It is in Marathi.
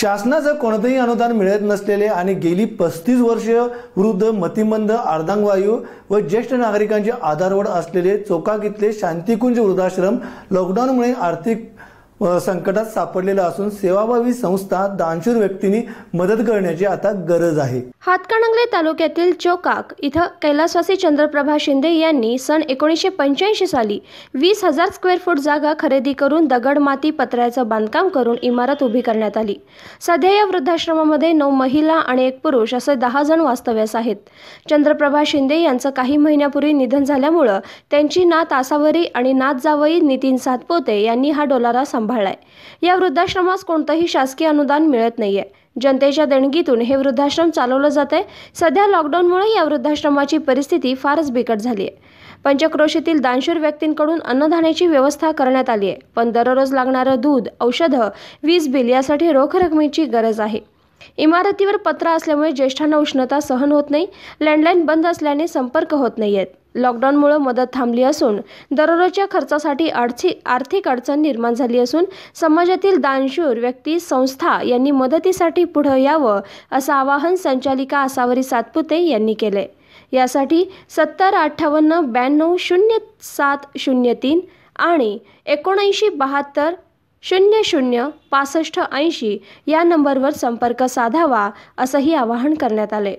शासनाचं कोणतंही अनुदान मिळत नसलेले आणि गेली पस्तीस वर्ष वृद्ध मतिमंद अर्धांगवायू व ज्येष्ठ नागरिकांचे आधारवड असलेले चोकाकीतले शांतिकुंज वृद्धाश्रम लॉकडाऊनमुळे आर्थिक संकटात सापडलेला असून सेवाभावी संस्था दानशूर व्यक्तींनी मदत करण्याची आता गरज आहे हातकणंगले तालुक्यातील चोकाक इथं कैलासवासी चंद्रप्रभा शिंदे यांनी सन एकोणीसशे पंच्याऐंशी साली वीस हजार स्क्वेअर फूट जागा खरेदी करून दगड माती पत्र्याचं बांधकाम करून इमारत उभी करण्यात आली सध्या या वृद्धाश्रमामध्ये नऊ महिला आणि एक पुरुष असे दहा जण वास्तव्यास आहेत चंद्रप्रभा शिंदे यांचं काही महिन्यापूर्वी निधन झाल्यामुळं त्यांची नात तासावरी आणि नात जावई नितीन सातपोते यांनी हा डोलारा सांभाळलाय या वृद्धाश्रमास कोणतंही शासकीय अनुदान मिळत नाहीये जनतेच्या देणगीतून हे वृद्धाश्रम चालवलं जात आहे सध्या लॉकडाऊनमुळे या वृद्धाश्रमाची परिस्थिती फारच बिकट झाली आहे पंचक्रोशीतील दानशूर व्यक्तींकडून अन्नधान्याची व्यवस्था करण्यात आली आहे पण दररोज लागणारं दूध औषधं वीज बिल यासाठी रोख रकमेची गरज आहे इमारतीवर पत्र असल्यामुळे ज्येष्ठांना उष्णता सहन होत नाही लँडलाईन बंद असल्याने संपर्क होत नाही आहेत लॉकडाऊनमुळं मदत थांबली असून दररोजच्या खर्चासाठी आर्थिक आर्थिक अडचण निर्माण झाली असून समाजातील दानशूर व्यक्ती संस्था यांनी मदतीसाठी पुढं यावं असं आवाहन संचालिका आसावरी सातपुते यांनी केले यासाठी सत्तर अठ्ठावन्न ब्याण्णव शून्य सात शून्य तीन आणि एकोणऐंशी बहात्तर शून्य शून्य पासष्ट ऐंशी या नंबरवर संपर्क साधावा असंही आवाहन करण्यात आले